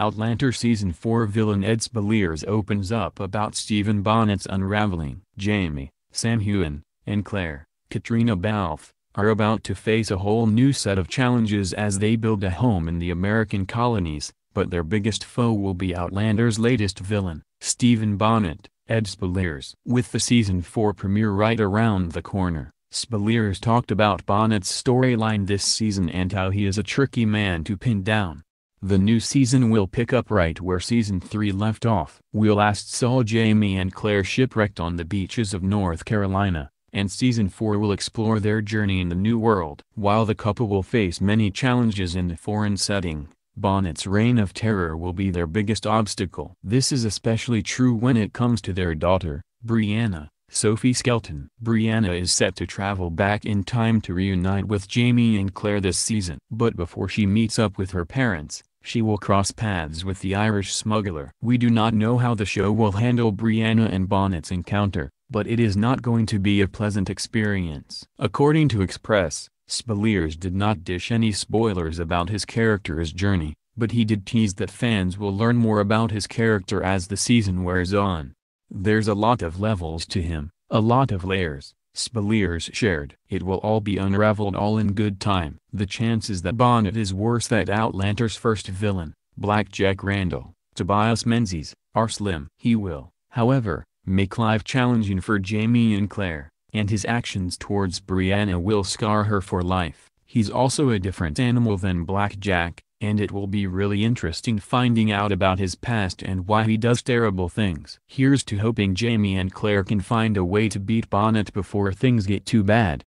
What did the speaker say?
Outlander Season 4 villain Ed Spaliers opens up about Stephen Bonnet's unraveling. Jamie, Sam Hewen, and Claire, Katrina Balfe, are about to face a whole new set of challenges as they build a home in the American colonies, but their biggest foe will be Outlander's latest villain, Stephen Bonnet, Ed Spaliers. With the Season 4 premiere right around the corner. Spaliers talked about Bonnet's storyline this season and how he is a tricky man to pin down. The new season will pick up right where season 3 left off. We last saw Jamie and Claire shipwrecked on the beaches of North Carolina, and season 4 will explore their journey in the new world. While the couple will face many challenges in the foreign setting, Bonnet's reign of terror will be their biggest obstacle. This is especially true when it comes to their daughter, Brianna, Sophie Skelton. Brianna is set to travel back in time to reunite with Jamie and Claire this season. But before she meets up with her parents, she will cross paths with the Irish smuggler. We do not know how the show will handle Brianna and Bonnet's encounter, but it is not going to be a pleasant experience. According to Express, Spaliers did not dish any spoilers about his character's journey, but he did tease that fans will learn more about his character as the season wears on. There's a lot of levels to him, a lot of layers. Spaliers shared. It will all be unraveled all in good time. The chances that Bonnet is worse than Outlander's first villain, Blackjack Randall, Tobias Menzies, are slim. He will, however, make life challenging for Jamie and Claire, and his actions towards Brianna will scar her for life. He's also a different animal than Blackjack, and it will be really interesting finding out about his past and why he does terrible things. Here's to hoping Jamie and Claire can find a way to beat Bonnet before things get too bad.